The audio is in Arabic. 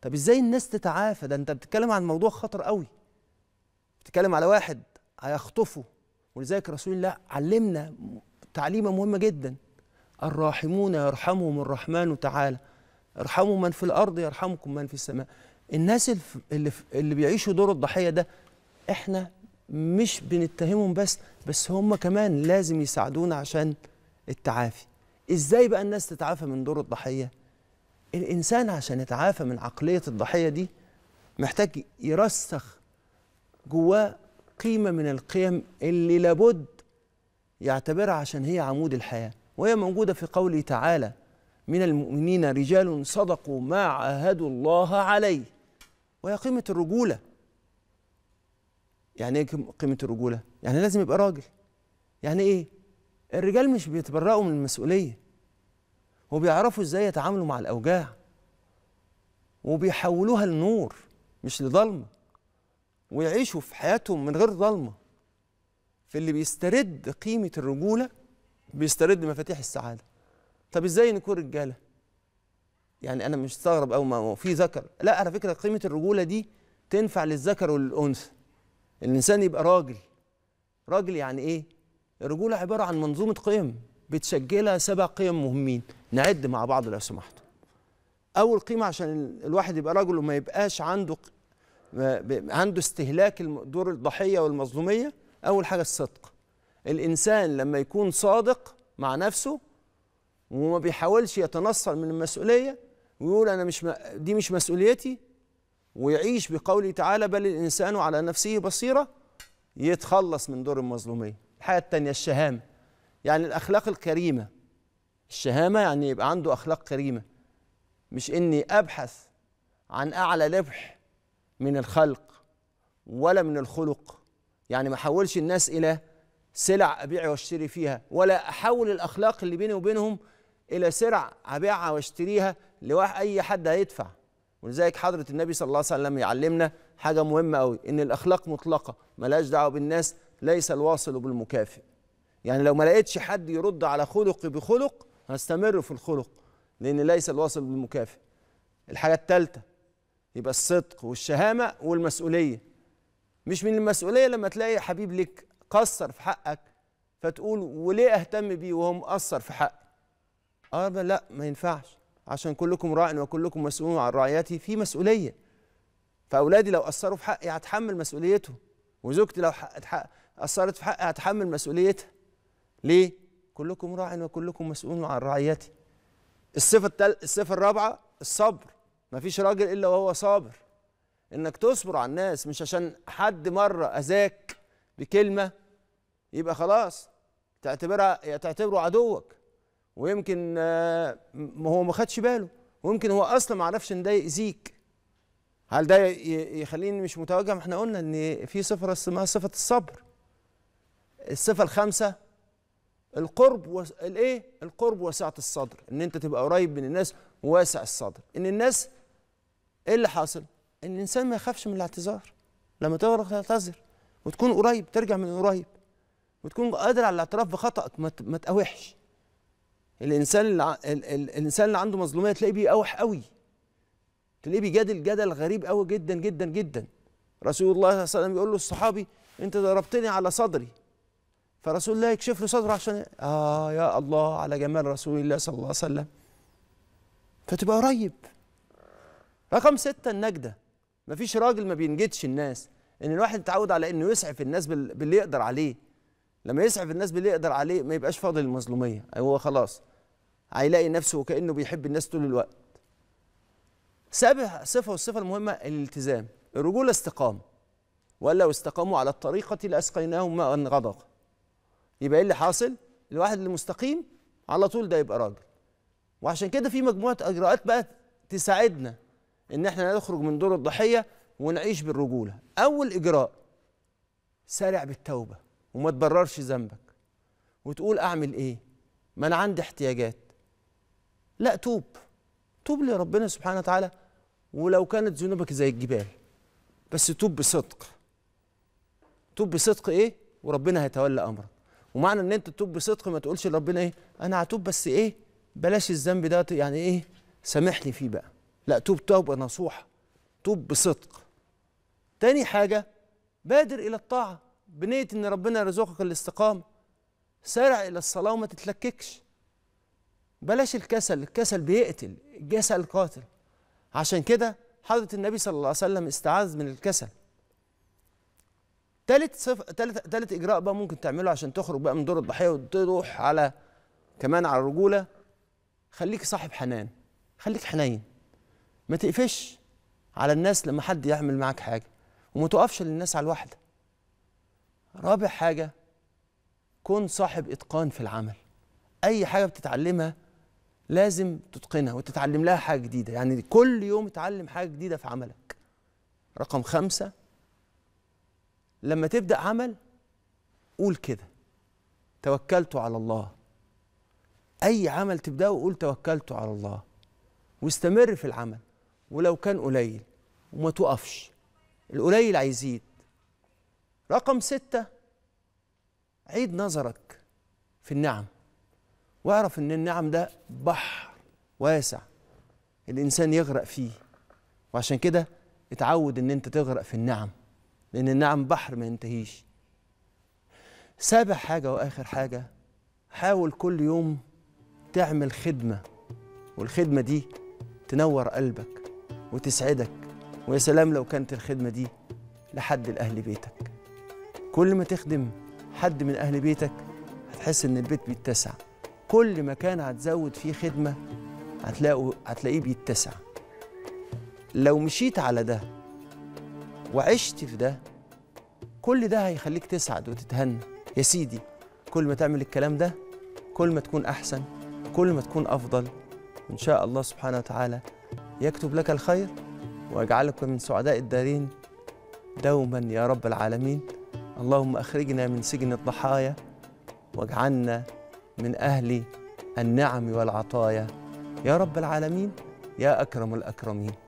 طب ازاي الناس تتعافى ده انت بتتكلم عن موضوع خطر قوي بتتكلم على واحد هيخطفه ولذلك رسول الله علمنا تعليمه مهمه جدا الراحمون يرحمهم الرحمن تعالى ارحموا من في الارض يرحمكم من في السماء الناس اللي اللي بيعيشوا دور الضحيه ده احنا مش بنتهمهم بس بس هم كمان لازم يساعدونا عشان التعافي ازاي بقى الناس تتعافى من دور الضحيه الانسان عشان يتعافى من عقليه الضحيه دي محتاج يرسخ جواه قيمه من القيم اللي لابد يعتبرها عشان هي عمود الحياه وهي موجوده في قوله تعالى من المؤمنين رجال صدقوا ما عاهدوا الله عليه وهي قيمه الرجوله يعني ايه قيمه الرجوله يعني لازم يبقى راجل يعني ايه الرجال مش بيتبرأوا من المسؤوليه وبيعرفوا ازاي يتعاملوا مع الاوجاع وبيحولوها لنور مش لظلمه ويعيشوا في حياتهم من غير في فاللي بيسترد قيمه الرجوله بيسترد مفاتيح السعاده طب ازاي نكون رجاله يعني انا مش مستغرب او ما في ذكر لا على فكره قيمه الرجوله دي تنفع للذكر وللانثى الانسان يبقى راجل راجل يعني ايه الرجوله عباره عن منظومه قيم بتسجلها سبع قيم مهمين نعد مع بعض لو سمحتوا اول قيمه عشان الواحد يبقى رجل وما يبقاش عنده عنده استهلاك دور الضحيه والمظلوميه اول حاجه الصدق الانسان لما يكون صادق مع نفسه وما بيحاولش يتنصل من المسؤوليه ويقول انا مش دي مش مسؤوليتي ويعيش بقوله تعالى بل الانسان على نفسه بصيره يتخلص من دور المظلوميه الحاجه الثانيه الشهامه يعني الاخلاق الكريمه الشهامة يعني يبقى عنده أخلاق كريمة مش إني أبحث عن أعلى ربح من الخلق ولا من الخلق يعني ما أحولش الناس إلى سلع أبيع وأشتري فيها ولا أحول الأخلاق اللي بيني وبينهم إلى سلع أبيعها وأشتريها لواحد أي حد هيدفع ولذلك حضرة النبي صلى الله عليه وسلم يعلمنا حاجة مهمة أوي إن الأخلاق مطلقة ملهاش دعوة بالناس ليس الواصل بالمكافئ يعني لو ما لقيتش حد يرد على خلقي بخلق هستمر في الخلق لأن ليس الواصل بالمكافئ الحاجة الثالثة يبقى الصدق والشهامة والمسؤولية مش من المسؤولية لما تلاقي حبيب لك قصر في حقك فتقول وليه أهتم بيه وهو مقصر في حقي آه لا ما ينفعش عشان كلكم راع وكلكم مسؤول عن رعيته في مسؤولية فأولادي لو قصروا في حقي هتحمل مسؤوليتهم وزوجتي لو قصرت في حقي هتحمل مسؤوليتها ليه؟ كلكم راع وكلكم مسؤول عن رعيته الصفة التل... الصفة الرابعة الصبر مفيش راجل إلا وهو صابر إنك تصبر على الناس مش عشان حد مرة أذاك بكلمة يبقى خلاص تعتبرها تعتبره عدوك ويمكن آه، هو ما خدش باله ويمكن هو اصلا ما عرفش ان ده يأذيك هل ده يخليني مش متوجه ما احنا قلنا ان في صفه اسمها صفه الصبر الصفه الخامسه القرب والايه القرب وسعه الصدر ان انت تبقى قريب من الناس واسع الصدر ان الناس ايه اللي حاصل ان الانسان ما يخافش من الاعتذار لما تعرف تعتذر وتكون قريب ترجع من قريب وتكون قادر على الاعتراف بخطأك ما تقاوحش الانسان اللي ال ال الانسان اللي عنده مظلوميه تلاقيه بيقاوح قوي تلاقيه بيجادل جدل غريب قوي جدا جدا جدا رسول الله صلى الله عليه وسلم يقول له الصحابي انت ضربتني على صدري فرسول الله يكشف له صدره عشان اه يا الله على جمال رسول الله صلى الله عليه وسلم فتبقى قريب رقم ستة النجدة مفيش راجل ما بينجدش الناس ان الواحد اتعود على انه يسعف الناس باللي يقدر عليه لما يسعف الناس باللي يقدر عليه ما يبقاش فاضل المظلومية أيوة، هو خلاص هيلاقي نفسه وكأنه بيحب الناس طول الوقت سابع صفة والصفة المهمة الالتزام الرجولة استقامة ولو استقاموا على الطريقة لأسقيناهم ماء غدقا يبقى ايه اللي حاصل الواحد اللي مستقيم على طول ده يبقى راجل وعشان كده في مجموعه اجراءات بقى تساعدنا ان احنا نخرج من دور الضحيه ونعيش بالرجوله اول اجراء سارع بالتوبه وما تبررش ذنبك وتقول اعمل ايه ما انا عندي احتياجات لا توب توب لربنا سبحانه وتعالى ولو كانت ذنوبك زي الجبال بس توب بصدق توب بصدق ايه وربنا هيتولى امرك ومعنى ان انت تتوب بصدق ما تقولش لربنا ايه انا هتوب بس ايه بلاش الذنب ده يعني ايه سامحني فيه بقى لا توب توبه نصوحه توب بصدق تاني حاجه بادر الى الطاعه بنيه ان ربنا يرزقك الاستقامه سارع الى الصلاه وما تتلككش بلاش الكسل الكسل بيقتل الجسل قاتل عشان كده حضره النبي صلى الله عليه وسلم استعاذ من الكسل تالت صف... تالت تالت اجراء بقى ممكن تعمله عشان تخرج بقى من دور الضحيه وتروح على كمان على الرجوله خليك صاحب حنان خليك حنين ما تقفش على الناس لما حد يعمل معاك حاجه وما توقفش للناس على الواحده رابع حاجه كن صاحب اتقان في العمل اي حاجه بتتعلمها لازم تتقنها وتتعلم لها حاجه جديده يعني كل يوم اتعلم حاجه جديده في عملك رقم خمسه لما تبدأ عمل قول كده توكلت على الله أي عمل تبدأه قول توكلت على الله واستمر في العمل ولو كان قليل وما توقفش القليل هيزيد رقم ستة عيد نظرك في النعم واعرف ان النعم ده بحر واسع الانسان يغرق فيه وعشان كده اتعود ان انت تغرق في النعم لأن النعم بحر ما ينتهيش سابع حاجة وآخر حاجة حاول كل يوم تعمل خدمة والخدمة دي تنور قلبك وتسعدك ويا سلام لو كانت الخدمة دي لحد لأهل بيتك كل ما تخدم حد من أهل بيتك هتحس إن البيت بيتسع كل مكان هتزود فيه خدمة هتلاقوا هتلاقيه بيتسع لو مشيت على ده وعشت في ده كل ده هيخليك تسعد وتتهنى يا سيدي كل ما تعمل الكلام ده كل ما تكون أحسن كل ما تكون أفضل ان شاء الله سبحانه وتعالى يكتب لك الخير ويجعلك من سعداء الدارين دوما يا رب العالمين اللهم أخرجنا من سجن الضحايا واجعلنا من أهل النعم والعطايا يا رب العالمين يا أكرم الأكرمين